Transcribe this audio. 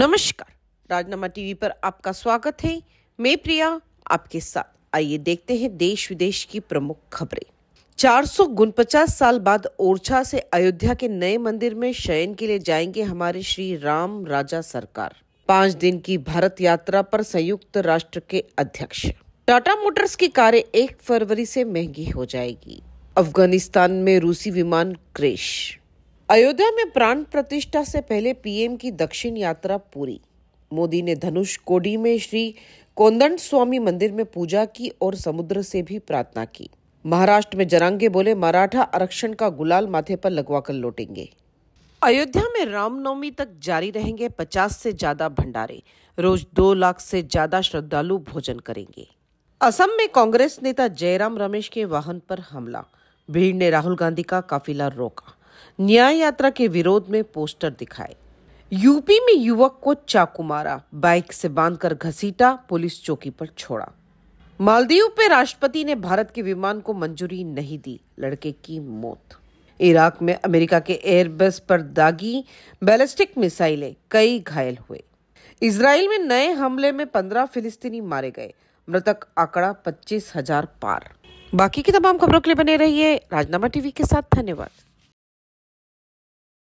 नमस्कार राजनामा टीवी पर आपका स्वागत है मैं प्रिया आपके साथ आइए देखते हैं देश विदेश की प्रमुख खबरें चार साल बाद ओरछा से अयोध्या के नए मंदिर में शयन के लिए जाएंगे हमारे श्री राम राजा सरकार पाँच दिन की भारत यात्रा पर संयुक्त राष्ट्र के अध्यक्ष टाटा मोटर्स की कारें एक फरवरी से महंगी हो जाएगी अफगानिस्तान में रूसी विमान क्रेश अयोध्या में प्राण प्रतिष्ठा से पहले पीएम की दक्षिण यात्रा पूरी मोदी ने धनुष कोडी में श्री कोंदन स्वामी मंदिर में पूजा की और समुद्र से भी प्रार्थना की महाराष्ट्र में जरांगे बोले मराठा आरक्षण का गुलाल माथे पर लगवा कर लौटेंगे अयोध्या में रामनवमी तक जारी रहेंगे 50 से ज्यादा भंडारे रोज दो लाख से ज्यादा श्रद्धालु भोजन करेंगे असम में कांग्रेस नेता जयराम रमेश के वाहन पर हमला भीड़ ने राहुल गांधी का काफिला रोका न्याय यात्रा के विरोध में पोस्टर दिखाए यूपी में युवक को चाकू मारा बाइक से बांधकर घसीटा पुलिस चौकी पर छोड़ा मालदीव पे राष्ट्रपति ने भारत के विमान को मंजूरी नहीं दी लड़के की मौत इराक में अमेरिका के एयरबेस पर दागी बैलिस्टिक मिसाइलें कई घायल हुए इसराइल में नए हमले में पंद्रह फिलिस्तीनी मारे गए मृतक आंकड़ा पच्चीस हजार पार बाकी की तमाम खबरों के लिए बने रहिए राजनामा टीवी के साथ धन्यवाद